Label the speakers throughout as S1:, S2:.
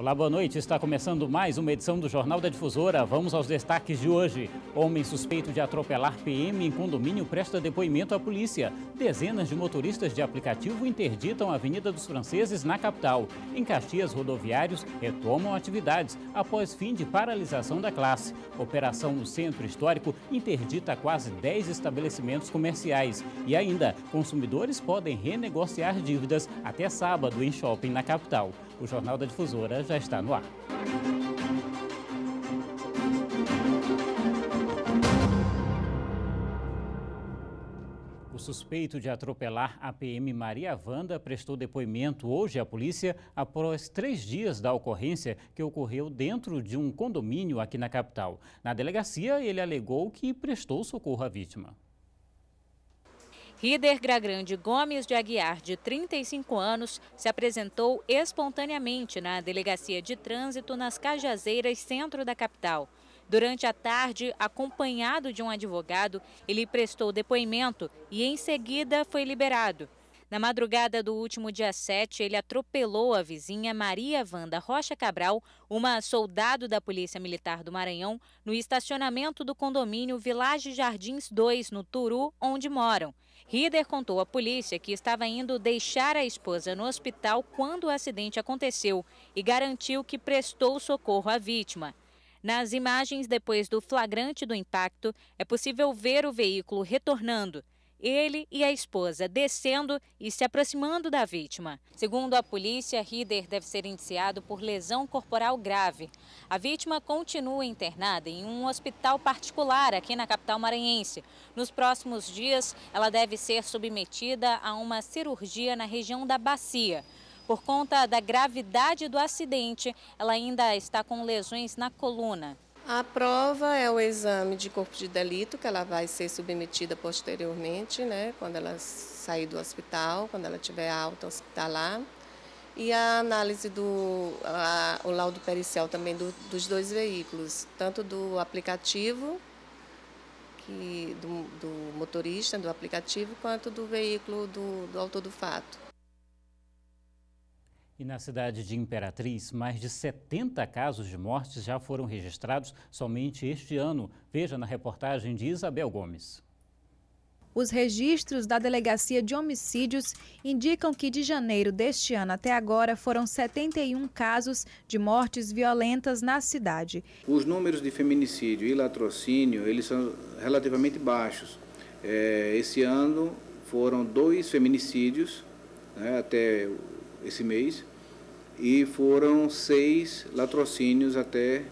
S1: Olá, boa noite. Está começando mais uma edição do Jornal da Difusora. Vamos aos destaques de hoje. Homem suspeito de atropelar PM em condomínio presta depoimento à polícia. Dezenas de motoristas de aplicativo interditam a Avenida dos Franceses na capital. Em Caxias, rodoviários retomam atividades após fim de paralisação da classe. Operação no Centro Histórico interdita quase 10 estabelecimentos comerciais. E ainda, consumidores podem renegociar dívidas até sábado em shopping na capital. O Jornal da Difusora já está no ar. O suspeito de atropelar a PM Maria Vanda prestou depoimento hoje à polícia após três dias da ocorrência que ocorreu dentro de um condomínio aqui na capital. Na delegacia, ele alegou que prestou socorro à vítima.
S2: Rider Gragrande Gomes de Aguiar, de 35 anos, se apresentou espontaneamente na Delegacia de Trânsito nas Cajazeiras, centro da capital. Durante a tarde, acompanhado de um advogado, ele prestou depoimento e em seguida foi liberado. Na madrugada do último dia 7, ele atropelou a vizinha Maria Vanda Rocha Cabral, uma soldado da Polícia Militar do Maranhão, no estacionamento do condomínio Village Jardins 2, no Turu, onde moram. Rieder contou à polícia que estava indo deixar a esposa no hospital quando o acidente aconteceu e garantiu que prestou socorro à vítima. Nas imagens depois do flagrante do impacto, é possível ver o veículo retornando ele e a esposa descendo e se aproximando da vítima. Segundo a polícia, Rieder deve ser indiciado por lesão corporal grave. A vítima continua internada em um hospital particular aqui na capital maranhense. Nos próximos dias, ela deve ser submetida a uma cirurgia na região da bacia. Por conta da gravidade do acidente, ela ainda está com lesões na coluna.
S3: A prova é o exame de corpo de delito, que ela vai ser submetida posteriormente, né, quando ela sair do hospital, quando ela tiver alta hospitalar. E a análise do a, o laudo pericial também do, dos dois veículos, tanto do aplicativo, que, do, do motorista do aplicativo, quanto do veículo do, do autor do fato.
S1: E na cidade de Imperatriz, mais de 70 casos de mortes já foram registrados somente este ano. Veja na reportagem de Isabel Gomes.
S4: Os registros da Delegacia de Homicídios indicam que de janeiro deste ano até agora foram 71 casos de mortes violentas na cidade.
S5: Os números de feminicídio e latrocínio, eles são relativamente baixos. É, esse ano foram dois feminicídios né, até esse mês e foram seis latrocínios até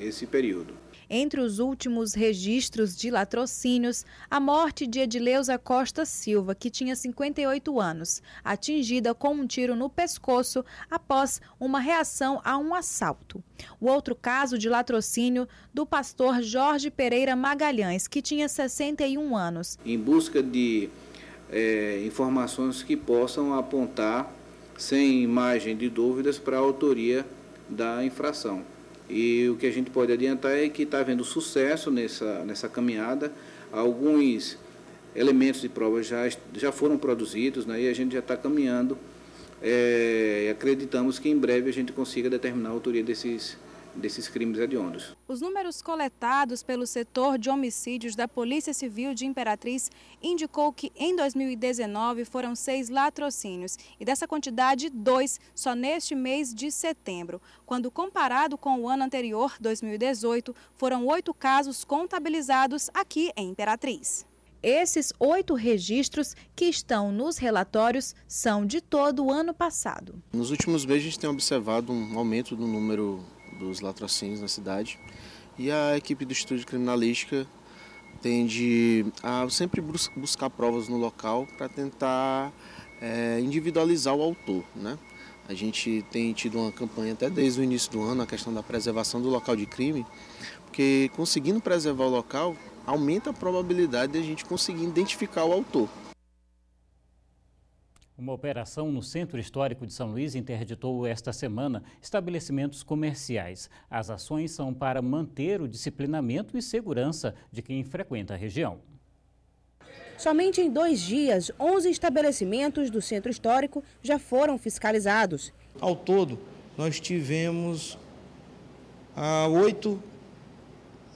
S5: esse período.
S4: Entre os últimos registros de latrocínios, a morte de Edileuza Costa Silva, que tinha 58 anos, atingida com um tiro no pescoço após uma reação a um assalto. O outro caso de latrocínio do pastor Jorge Pereira Magalhães, que tinha 61 anos.
S5: Em busca de é, informações que possam apontar sem margem de dúvidas para a autoria da infração. E o que a gente pode adiantar é que está havendo sucesso nessa, nessa caminhada. Alguns elementos de prova já, já foram produzidos né, e a gente já está caminhando. É, acreditamos que em breve a gente consiga determinar a autoria desses desses crimes hediondos.
S4: Os números coletados pelo setor de homicídios da Polícia Civil de Imperatriz indicou que em 2019 foram seis latrocínios e dessa quantidade, dois só neste mês de setembro. Quando comparado com o ano anterior, 2018, foram oito casos contabilizados aqui em Imperatriz. Esses oito registros que estão nos relatórios são de todo o ano passado.
S6: Nos últimos meses, a gente tem observado um aumento do número dos latrocínios na cidade. E a equipe do Estúdio Criminalística tende a sempre buscar provas no local para tentar é, individualizar o autor. Né? A gente tem tido uma campanha até desde o início do ano, a questão da preservação do local de crime, porque conseguindo preservar o local, aumenta a probabilidade de a gente conseguir identificar o autor.
S1: Uma operação no Centro Histórico de São Luís interditou esta semana estabelecimentos comerciais. As ações são para manter o disciplinamento e segurança de quem frequenta a região.
S3: Somente em dois dias, 11 estabelecimentos do Centro Histórico já foram fiscalizados. Ao todo, nós
S6: tivemos ah, oito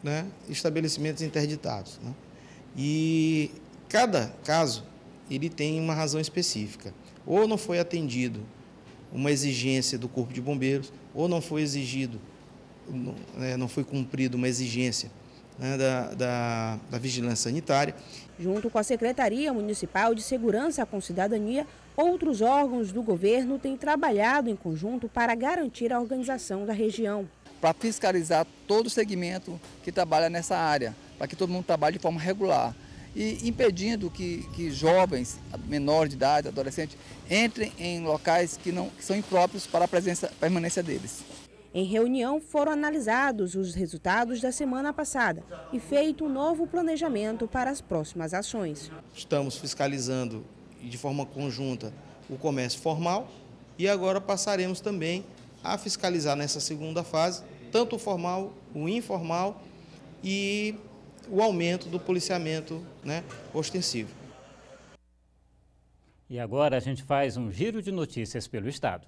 S6: né, estabelecimentos interditados. Né? E cada caso ele tem uma razão específica. Ou não foi atendido uma exigência do Corpo de Bombeiros, ou não foi exigido, não né, foi cumprido uma exigência né, da, da, da Vigilância Sanitária. Junto
S3: com a Secretaria Municipal de Segurança com Cidadania, outros órgãos do governo têm trabalhado em conjunto para garantir a
S7: organização da região. Para fiscalizar todo o segmento que trabalha nessa área, para que todo mundo trabalhe de forma regular e impedindo que, que jovens, menores de idade, adolescentes, entrem em locais que, não, que são impróprios para a presença, permanência deles.
S3: Em reunião foram analisados os resultados da semana passada e feito um
S6: novo planejamento para as próximas ações. Estamos fiscalizando de forma conjunta o comércio formal e agora passaremos também a fiscalizar nessa segunda fase tanto o formal, o informal e o aumento do policiamento né, ostensivo.
S1: E agora a gente faz um giro de notícias pelo Estado.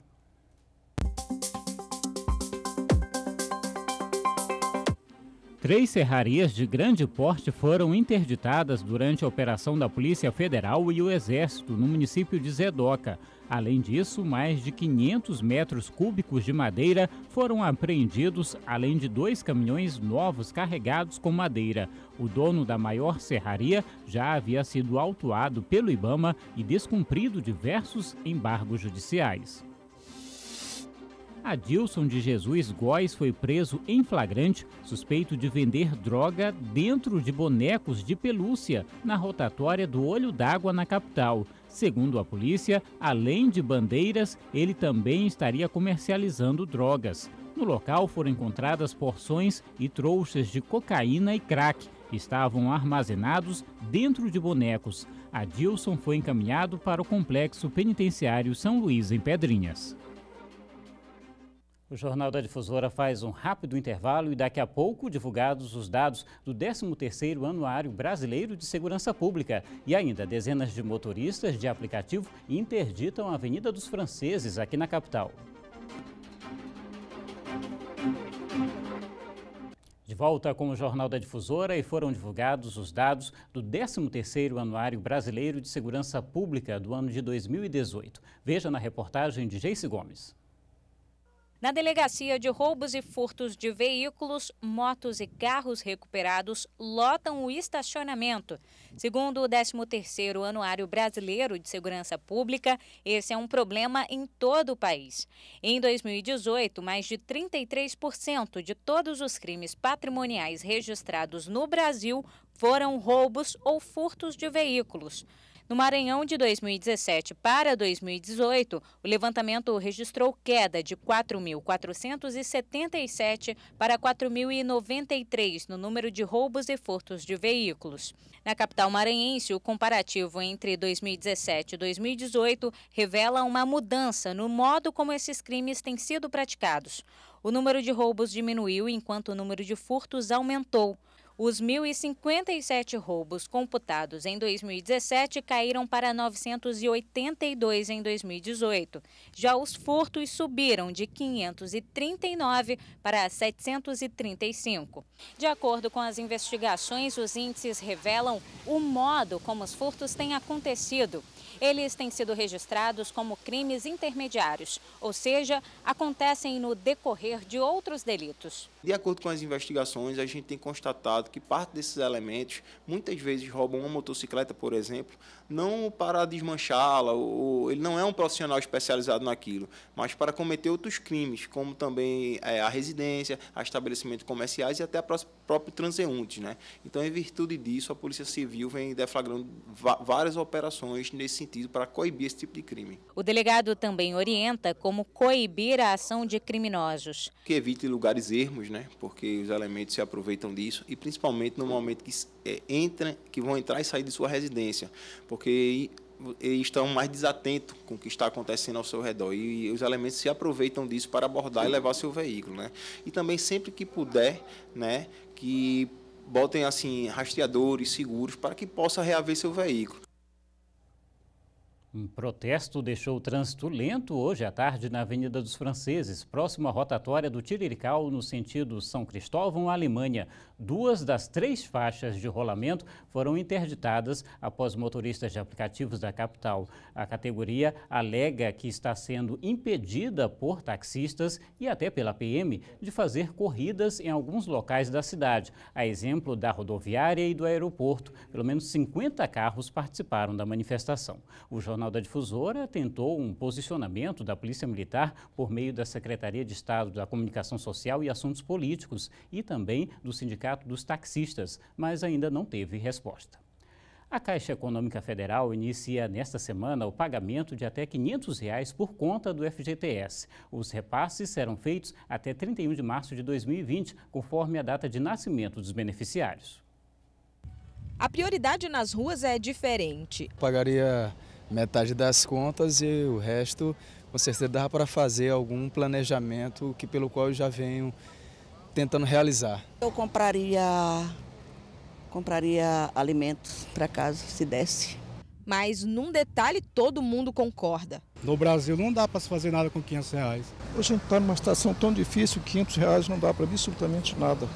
S1: Três serrarias de grande porte foram interditadas durante a operação da Polícia Federal e o Exército no município de Zedoca. Além disso, mais de 500 metros cúbicos de madeira foram apreendidos, além de dois caminhões novos carregados com madeira. O dono da maior serraria já havia sido autuado pelo Ibama e descumprido diversos embargos judiciais. Adilson de Jesus Góes foi preso em flagrante, suspeito de vender droga dentro de bonecos de pelúcia na rotatória do Olho d'Água na capital. Segundo a polícia, além de bandeiras, ele também estaria comercializando drogas. No local foram encontradas porções e trouxas de cocaína e crack. Estavam armazenados dentro de bonecos. Adilson foi encaminhado para o complexo penitenciário São Luís, em Pedrinhas. O Jornal da Difusora faz um rápido intervalo e daqui a pouco divulgados os dados do 13º Anuário Brasileiro de Segurança Pública. E ainda, dezenas de motoristas de aplicativo interditam a Avenida dos Franceses aqui na capital. De volta com o Jornal da Difusora e foram divulgados os dados do 13º Anuário Brasileiro de Segurança Pública do ano de 2018. Veja na reportagem de Geice Gomes.
S2: Na Delegacia de Roubos e Furtos de Veículos, motos e carros recuperados lotam o estacionamento. Segundo o 13º Anuário Brasileiro de Segurança Pública, esse é um problema em todo o país. Em 2018, mais de 33% de todos os crimes patrimoniais registrados no Brasil foram roubos ou furtos de veículos. No Maranhão, de 2017 para 2018, o levantamento registrou queda de 4.477 para 4.093 no número de roubos e furtos de veículos. Na capital maranhense, o comparativo entre 2017 e 2018 revela uma mudança no modo como esses crimes têm sido praticados. O número de roubos diminuiu enquanto o número de furtos aumentou. Os 1.057 roubos computados em 2017 caíram para 982 em 2018. Já os furtos subiram de 539 para 735. De acordo com as investigações, os índices revelam o modo como os furtos têm acontecido. Eles têm sido registrados como crimes intermediários, ou seja, acontecem no decorrer de outros delitos.
S6: De acordo com as investigações, a gente tem constatado que parte desses elementos muitas vezes roubam uma motocicleta, por exemplo, não para desmanchá-la, ou ele não é um profissional especializado naquilo, mas para cometer outros crimes, como também é, a residência, a estabelecimentos comerciais e até a próprio transeunte. Né? Então, em virtude disso, a Polícia Civil vem deflagrando várias operações nesse sentido para coibir esse tipo de crime.
S2: O delegado também orienta como coibir a ação de criminosos.
S6: Que evite lugares ermos, né? porque os elementos se aproveitam disso e principalmente no momento que, é, entram, que vão entrar e sair de sua residência, porque eles estão mais desatentos com o que está acontecendo ao seu redor e os elementos se aproveitam disso para abordar e levar seu veículo, né? E também sempre que puder, né, que botem assim rastreadores seguros para que possa reaver seu veículo.
S1: Um protesto deixou o trânsito lento hoje à tarde na Avenida dos Franceses, próximo à rotatória do Tirirical, no sentido São Cristóvão, Alemanha. Duas das três faixas de rolamento foram interditadas após motoristas de aplicativos da capital. A categoria alega que está sendo impedida por taxistas e até pela PM de fazer corridas em alguns locais da cidade, a exemplo da rodoviária e do aeroporto. Pelo menos 50 carros participaram da manifestação. O jornal Nacional da Difusora tentou um posicionamento da Polícia Militar por meio da Secretaria de Estado da Comunicação Social e Assuntos Políticos e também do Sindicato dos Taxistas, mas ainda não teve resposta. A Caixa Econômica Federal inicia nesta semana o pagamento de até R$ 500 reais por conta do FGTS. Os repasses serão feitos até 31 de março de 2020, conforme a data de nascimento dos beneficiários.
S3: A prioridade nas ruas é diferente.
S1: Pagaria metade das
S6: contas e o resto, com certeza, dá para fazer algum planejamento que pelo qual eu já venho tentando realizar.
S3: Eu compraria, compraria alimentos para casa, se desse. Mas num detalhe todo mundo concorda.
S7: No Brasil não dá para se fazer nada com 500 reais. Hoje a gente está numa situação tão difícil, 500 reais não dá para absolutamente nada.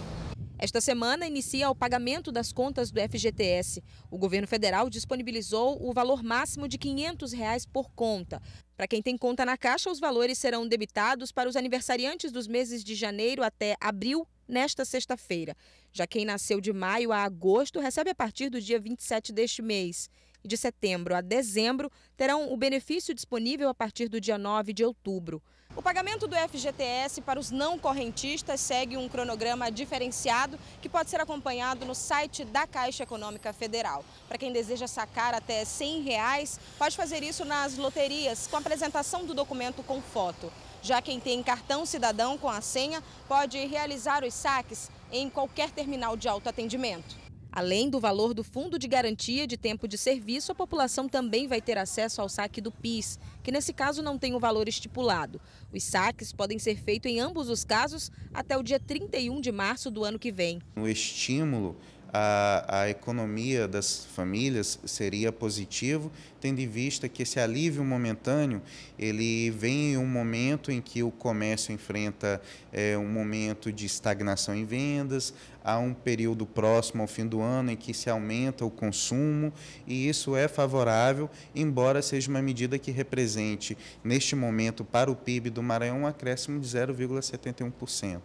S3: Esta semana inicia o pagamento das contas do FGTS. O governo federal disponibilizou o valor máximo de R$ 500 reais por conta. Para quem tem conta na Caixa, os valores serão debitados para os aniversariantes dos meses de janeiro até abril nesta sexta-feira. Já quem nasceu de maio a agosto recebe a partir do dia 27 deste mês. E de setembro a dezembro terão o benefício disponível a partir do dia 9 de outubro. O pagamento do FGTS para os não correntistas segue um cronograma diferenciado que pode ser acompanhado no site da Caixa Econômica Federal. Para quem deseja sacar até R$ 100, reais, pode fazer isso nas loterias com apresentação do documento com foto. Já quem tem cartão cidadão com a senha pode realizar os saques em qualquer terminal de autoatendimento. Além do valor do Fundo de Garantia de Tempo de Serviço, a população também vai ter acesso ao saque do PIS, que nesse caso não tem o valor estipulado. Os saques podem ser feitos em ambos os casos até o dia 31 de março do ano que vem.
S5: O estímulo à, à economia das famílias seria positivo, tendo em vista que esse alívio momentâneo ele vem em um momento em que o comércio enfrenta é, um momento de estagnação em vendas, há um período próximo ao fim do ano em que se aumenta o consumo e isso é favorável, embora seja uma medida que represente, neste momento, para o PIB do Maranhão, um acréscimo de 0,71%.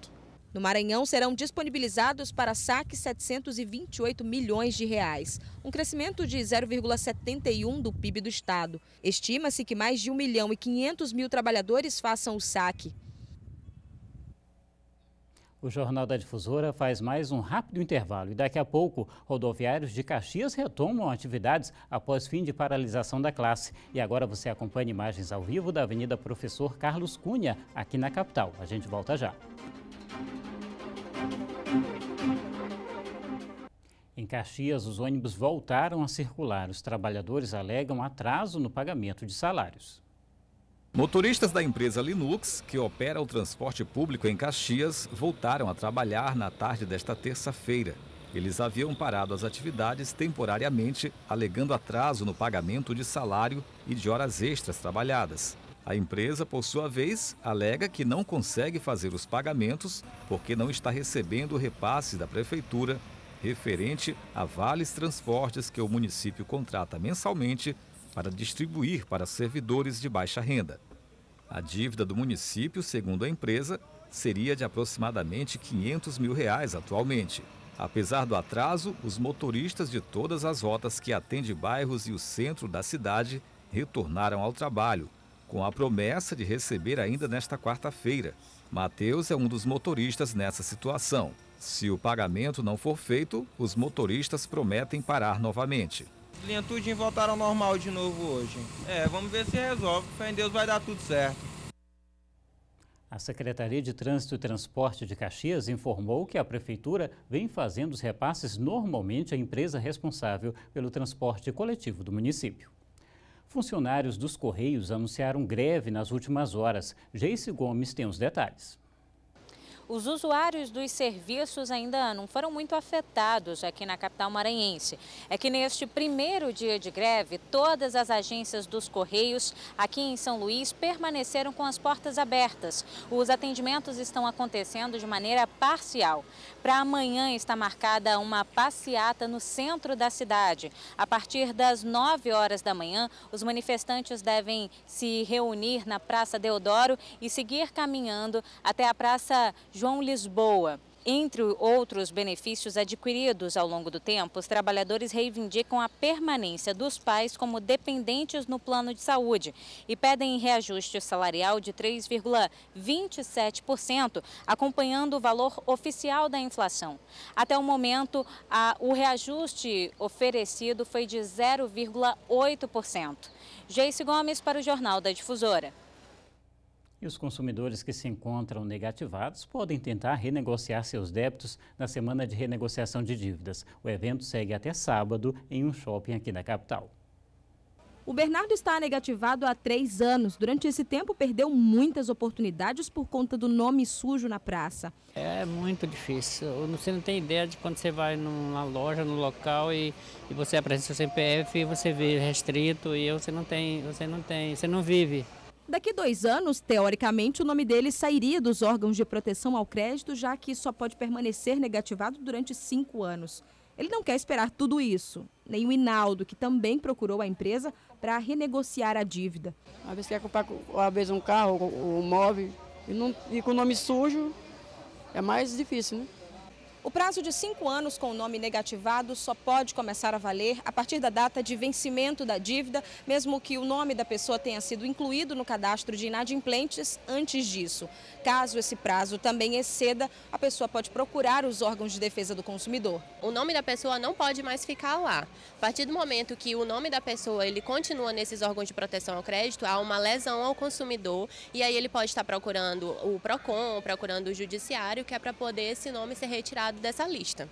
S3: No Maranhão serão disponibilizados para saque 728 milhões de reais, um crescimento de 0,71 do PIB do estado. Estima-se que mais de 1 milhão e 500 mil trabalhadores façam o saque.
S1: O Jornal da Difusora faz mais um rápido intervalo e daqui a pouco rodoviários de Caxias retomam atividades após fim de paralisação da classe. E agora você acompanha imagens ao vivo da Avenida Professor Carlos Cunha, aqui na capital. A gente volta já. Em Caxias, os ônibus voltaram a circular. Os trabalhadores alegam atraso no pagamento de salários.
S7: Motoristas da empresa Linux, que opera o transporte público em Caxias, voltaram a trabalhar na tarde desta terça-feira. Eles haviam parado as atividades temporariamente, alegando atraso no pagamento de salário e de horas extras trabalhadas. A empresa, por sua vez, alega que não consegue fazer os pagamentos porque não está recebendo o repasse da prefeitura referente a vales transportes que o município contrata mensalmente para distribuir para servidores de baixa renda. A dívida do município, segundo a empresa, seria de aproximadamente 500 mil reais atualmente. Apesar do atraso, os motoristas de todas as rotas que atendem bairros e o centro da cidade retornaram ao trabalho, com a promessa de receber ainda nesta quarta-feira. Mateus é um dos motoristas nessa situação. Se o pagamento não for feito, os motoristas prometem parar novamente.
S6: Linha tudo voltaram ao normal de novo hoje. É, vamos ver se resolve. Fé em Deus vai dar tudo certo.
S1: A Secretaria de Trânsito e Transporte de Caxias informou que a Prefeitura vem fazendo os repasses normalmente à empresa responsável pelo transporte coletivo do município. Funcionários dos Correios anunciaram greve nas últimas horas. Geice Gomes tem os detalhes
S2: os usuários dos serviços ainda não foram muito afetados aqui na capital maranhense. É que neste primeiro dia de greve, todas as agências dos Correios aqui em São Luís permaneceram com as portas abertas. Os atendimentos estão acontecendo de maneira parcial. Para amanhã está marcada uma passeata no centro da cidade. A partir das 9 horas da manhã, os manifestantes devem se reunir na Praça Deodoro e seguir caminhando até a Praça João Lisboa. Entre outros benefícios adquiridos ao longo do tempo, os trabalhadores reivindicam a permanência dos pais como dependentes no plano de saúde e pedem reajuste salarial de 3,27%, acompanhando o valor oficial da inflação. Até o momento, a, o reajuste oferecido foi de 0,8%. Geice Gomes para o Jornal da Difusora.
S1: E os consumidores que se encontram negativados podem tentar renegociar seus débitos na semana de renegociação de dívidas. O evento segue até sábado em um shopping aqui na capital.
S3: O Bernardo está negativado há três anos. Durante esse tempo, perdeu muitas oportunidades por conta do nome sujo na praça.
S1: É muito difícil. Você não tem ideia de quando você vai numa loja, num local e, e você apresenta seu CPF e você vê restrito e você não tem, você não tem, você não vive.
S3: Daqui dois anos, teoricamente, o nome dele sairia dos órgãos de proteção ao crédito, já que só pode permanecer negativado durante cinco anos. Ele não quer esperar tudo isso, nem o Inaldo, que também procurou a empresa para renegociar a dívida. Às vezes quer comprar às vezes, um carro, um móvel, e, não, e com o nome sujo é mais difícil, né? O prazo de cinco anos com o nome negativado só pode começar a valer a partir da data de vencimento da dívida, mesmo que o nome da pessoa tenha sido incluído no cadastro de inadimplentes antes disso. Caso esse prazo também exceda, a pessoa pode procurar os órgãos de defesa do consumidor. O nome da pessoa não pode mais ficar lá. A partir do momento que o nome da pessoa ele continua nesses órgãos de proteção ao crédito, há uma lesão ao consumidor e aí ele pode estar procurando o PROCON, procurando o judiciário, que é para poder esse nome ser retirado retirado dessa lista.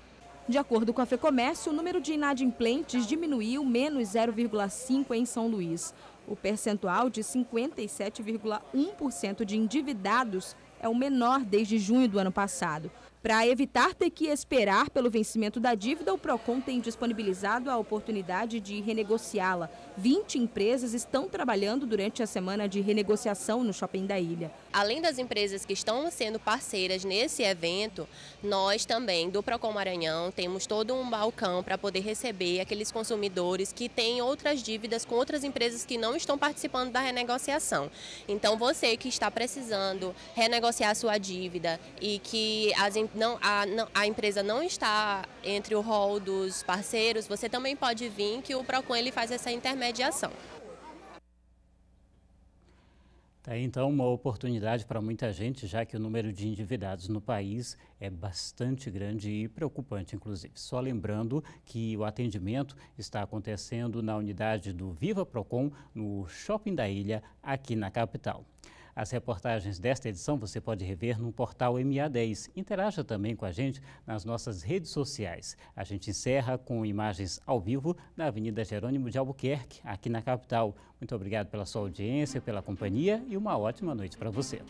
S3: De acordo com a FEComércio, o número de inadimplentes diminuiu menos 0,5% em São Luís. O percentual de 57,1% de endividados é o menor desde junho do ano passado. Para evitar ter que esperar pelo vencimento da dívida, o Procon tem disponibilizado a oportunidade de renegociá-la. 20 empresas estão trabalhando durante a semana de renegociação no shopping da ilha. Além das empresas que estão sendo parceiras nesse evento, nós também do Procon Maranhão temos todo um balcão para poder receber aqueles consumidores que têm outras dívidas com outras empresas que não estão participando da renegociação. Então você que está precisando renegociar sua dívida e que as empresas não a, a empresa não está entre o rol dos parceiros, você também pode vir que o PROCON ele faz essa intermediação.
S1: Tá, então, uma oportunidade para muita gente, já que o número de endividados no país é bastante grande e preocupante, inclusive. Só lembrando que o atendimento está acontecendo na unidade do Viva Procon, no Shopping da Ilha, aqui na capital. As reportagens desta edição você pode rever no portal MA10. Interaja também com a gente nas nossas redes sociais. A gente encerra com imagens ao vivo na Avenida Jerônimo de Albuquerque, aqui na capital. Muito obrigado pela sua audiência, pela companhia e uma ótima noite para você.